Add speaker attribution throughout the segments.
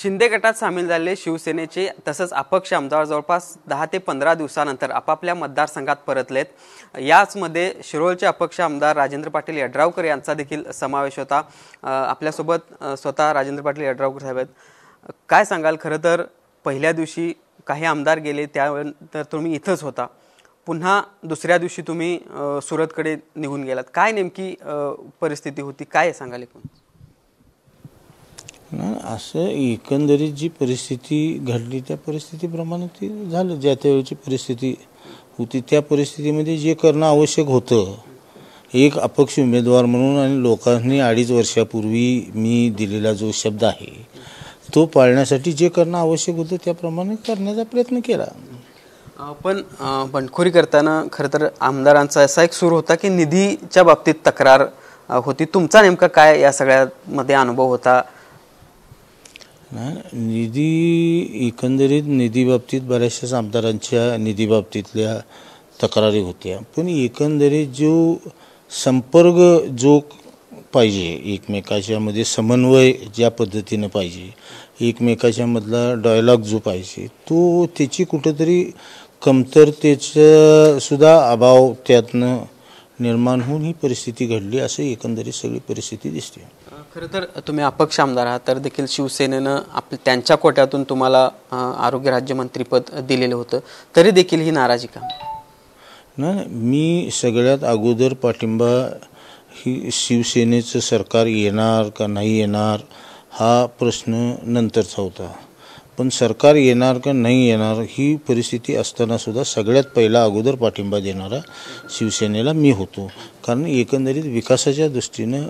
Speaker 1: शिंदे गटात सामील झालेले शिवसेनेचे तसंच अपक्ष आमदार जवळपास दहा ते पंधरा दिवसानंतर आपापल्या मतदारसंघात परतलेत याचमध्ये शिरोळचे अपक्ष आमदार राजेंद्र पाटील यड्रावकर यांचा देखील समावेश होता आपल्यासोबत स्वतः राजेंद्र पाटील यड्रावकर साहेब आहेत काय सांगाल खरं तर पहिल्या दिवशी काही आमदार गेले त्यानंतर तुम्ही इथंच होता पुन्हा दुसऱ्या दिवशी तुम्ही सुरतकडे निघून गेलात काय नेमकी परिस्थिती होती काय सांगाल एकूण
Speaker 2: असं एकंदरीत जी परिस्थिती घडली त्या परिस्थितीप्रमाणे ती झालं ज्या त्यावेळची परिस्थिती होती त्या परिस्थितीमध्ये जे करणं आवश्यक होतं एक अपक्ष उमेदवार म्हणून आणि लोकांनी अडीच वर्षापूर्वी मी दिलेला जो शब्द आहे तो पाळण्यासाठी जे करणं आवश्यक होतं त्याप्रमाणे करण्याचा प्रयत्न केला
Speaker 1: पण बंडखोरी करताना खरं तर आमदारांचा असा एक सूर होता की निधीच्या बाबतीत तक्रार होती तुमचा नेमका काय या सगळ्यामध्ये अनुभव होता
Speaker 2: निधी एकंदरीत निधीबाबतीत बऱ्याचशाच आमदारांच्या निधीबाबतीतल्या तक्रारी होत्या पण एकंदरीत जो संपर्क जो पाहिजे एकमेकाच्यामध्ये समन्वय ज्या पद्धतीनं पाहिजे एकमेकाच्यामधला डायलॉग जो पाहिजे तो त्याची कुठंतरी कमतरतेचा सुद्धा अभाव त्यातनं निर्माण होऊन ही परिस्थिती घडली असं एकंदरीत सगळी परिस्थिती दिसते
Speaker 1: खरं तर तुम्ही अपक्ष आमदार आहात तर देखील शिवसेनेनं आप त्यांच्या कोट्यातून तुम्हाला आरोग्य राज्यमंत्रीपद दिलेलं होतं तरी देखील ही नाराजी का
Speaker 2: नाही मी सगळ्यात अगोदर पाठिंबा ही शिवसेनेचं सरकार येणार का नाही येणार हा प्रश्न नंतरचा होता पण सरकार येणार का नाही येणार ही परिस्थिती असतानासुद्धा सगळ्यात पहिला अगोदर पाठिंबा देणारा शिवसेनेला मी होतो कारण एकंदरीत विकासाच्या दृष्टीनं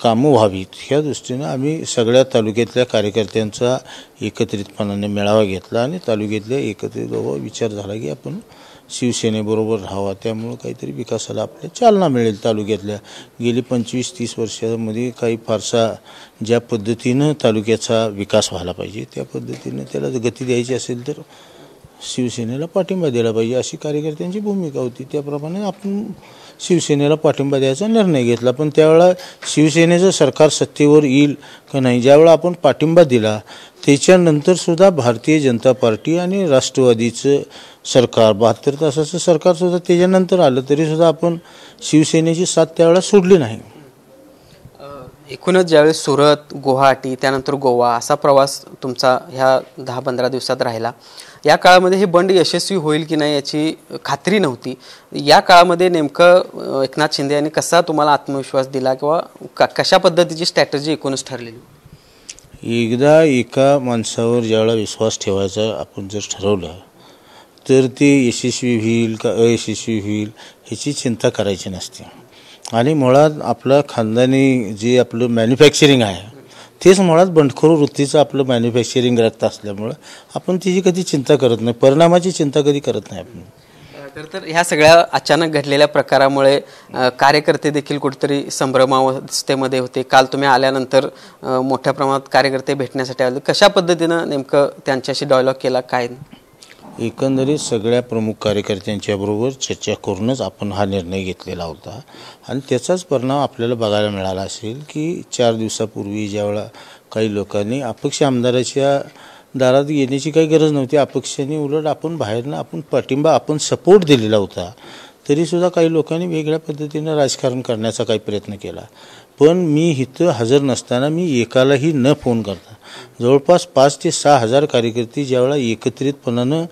Speaker 2: कामं व्हावीत ह्या दृष्टीनं आम्ही सगळ्या तालुक्यातल्या कार्यकर्त्यांचा एकत्रितपणाने मेळावा घेतला आणि तालुक्यातल्या एकत्रित विचार झाला की आपण शिवसेनेबरोबर राहावा त्यामुळं काहीतरी विकासाला आपल्या चालना मिळेल तालुक्यातल्या गेली पंचवीस तीस वर्षामध्ये काही फारसा ज्या पद्धतीनं तालुक्याचा विकास व्हायला पाहिजे त्या पद्धतीनं त्याला गती द्यायची असेल तर शिवसेनेला पाठिंबा दिला पाहिजे अशी कार्यकर्त्यांची भूमिका होती त्याप्रमाणे आपण शिवसेनेला पाठिंबा द्यायचा निर्णय घेतला पण त्यावेळा शिवसेनेचं सरकार सत्तेवर येईल का नाही ज्यावेळा आपण पाठिंबा दिला त्याच्यानंतरसुद्धा भारतीय जनता पार्टी आणि राष्ट्रवादीचं सरकार बहात्तर तासाचं सरकारसुद्धा त्याच्यानंतर आलं तरीसुद्धा आपण शिवसेनेची साथ त्यावेळा सोडली नाही
Speaker 1: एकूणच ज्यावेळेस सुरत गुवाहाटी त्यानंतर गोवा असा प्रवास तुमचा ह्या दहा पंधरा दिवसात राहिला या काळामध्ये हे बंड यशस्वी होईल की नाही याची खात्री नव्हती या काळामध्ये नेमकं एकनाथ शिंदे यांनी कसा तुम्हाला आत्मविश्वास दिला किंवा कशा पद्धतीची स्ट्रॅटजी एकूणच ठरलेली
Speaker 2: एकदा एका माणसावर ज्यावेळा विश्वास ठेवायचा आपण जर ठरवलं तर ते यशस्वी होईल का अयशस्वी होईल ह्याची चिंता करायची नसते आणि मुळात आपलं खानदानी जे आपलं मॅन्युफॅक्चरिंग आहे तेच मुळात बंडखोर वृत्तीचं आपलं मॅन्युफॅक्चरिंग रक्त असल्यामुळं आपण तिची कधी चिंता करत नाही परिणामाची चिंता कधी करत नाही आपण
Speaker 1: तर तर ह्या सगळ्या अचानक घडलेल्या प्रकारामुळे कार्यकर्ते देखील कुठेतरी संभ्रमावस्थेमध्ये होते काल तुम्ही आल्यानंतर मोठ्या प्रमाणात कार्यकर्ते भेटण्यासाठी आले कशा पद्धतीनं नेमकं त्यांच्याशी डायलॉग केला काय
Speaker 2: एकंदरीत सगळ्या प्रमुख कार्यकर्त्यांच्याबरोबर चर्चा करूनच आपण हा निर्णय घेतलेला होता आणि त्याचाच परिणाम आपल्याला बघायला मिळाला असेल की चार दिवसापूर्वी ज्यावेळा काही लोकांनी अपक्ष आमदाराच्या दारात येण्याची काही गरज नव्हती अपक्षाने उलट आपण बाहेरनं आपण पाठिंबा आपण सपोर्ट दिलेला होता तरीसुद्धा काही लोकांनी वेगळ्या पद्धतीनं राजकारण करण्याचा काही प्रयत्न केला पण मी इथं हजर नसताना मी एकालाही न फोन करता जवळपास पाच ते सहा हजार कार्यकर्ते ज्यावेळा एकत्रितपणानं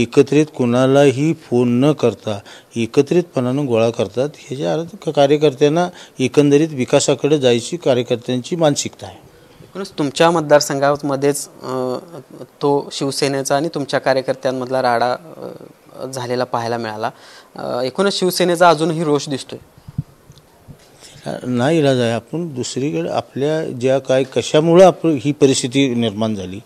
Speaker 2: एकत्रित कोणालाही फोन न करता एकत्रितपणानं गोळा करतात ह्याच्या अर्थ कार्यकर्त्यांना एकंदरीत विकासाकडे जायची कार्यकर्त्यांची मानसिकता आहे तुमच्या मतदारसंघामध्येच
Speaker 1: तो शिवसेनेचा आणि तुमच्या कार्यकर्त्यांमधला राडा झालेला पाहायला मिळाला एकूणच शिवसेनेचा अजूनही रोष दिसतोय
Speaker 2: नाही इलाज आहे आपण दुसरीकडे आपल्या ज्या काय कशामुळं आप ही परिस्थिती निर्माण झाली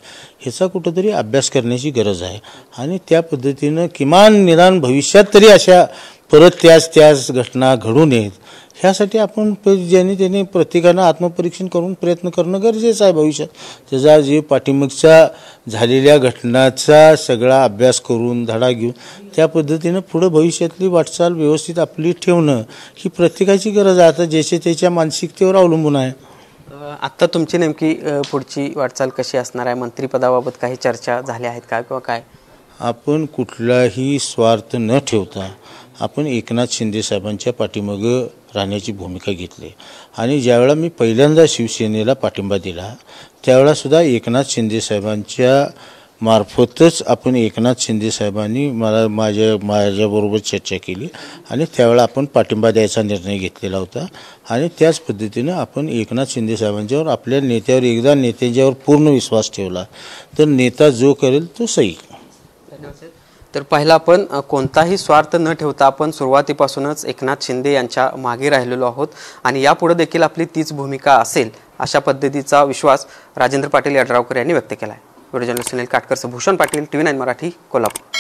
Speaker 2: ह्याचा कुठंतरी अभ्यास करण्याची गरज आहे आणि त्या पद्धतीनं किमान निदान भविष्यात तरी अशा परत त्याच त्याच घटना घडू नयेत ह्यासाठी आपण ज्याने त्याने प्रत्येकानं आत्मपरीक्षण करून प्रयत्न करणं गरजेचं आहे भविष्यात त्याचा जे पाठीमागच्या झालेल्या घटनाचा सगळा अभ्यास करून धडा घेऊन त्या पद्धतीनं पुढं भविष्यातली वाटचाल व्यवस्थित आपली ठेवणं ही प्रत्येकाची गरज आहे आता ज्याच्या त्याच्या मानसिकतेवर अवलंबून आहे
Speaker 1: आत्ता तुमची नेमकी पुढची वाटचाल कशी असणार आहे मंत्रिपदाबाबत काही चर्चा झाल्या आहेत का किंवा काय
Speaker 2: आपण कुठलाही स्वार्थ न ठेवता आपण एकनाथ शिंदे पाठीमागं राहण्याची भूमिका घेतली आणि ज्यावेळा मी पहिल्यांदा शिवसेनेला पाठिंबा दिला त्यावेळासुद्धा एकनाथ शिंदेसाहेबांच्या मार्फतच आपण एकनाथ शिंदेसाहेबांनी मला माझ्या माझ्याबरोबर चर्चा केली आणि त्यावेळा आपण पाठिंबा द्यायचा निर्णय घेतलेला होता आणि त्याच पद्धतीनं आपण एकनाथ शिंदेसाहेबांच्यावर आपल्या नेत्यावर एकदा नेत्यांच्यावर पूर्ण विश्वास ठेवला तर नेता जो करेल तो सही तर पहिला आपण
Speaker 1: कोणताही स्वार्थ न ठेवता आपण सुरुवातीपासूनच एकनाथ शिंदे यांच्या मागे राहिलेलो आहोत आणि यापुढे देखील आपली तीच भूमिका असेल अशा पद्धतीचा विश्वास राजेंद्र पाटील यड्रावकर यांनी व्यक्त केला आहे व्हिडिओ सुनील काटकरचं Bhushan Patil T V nine Marathi Kolhapur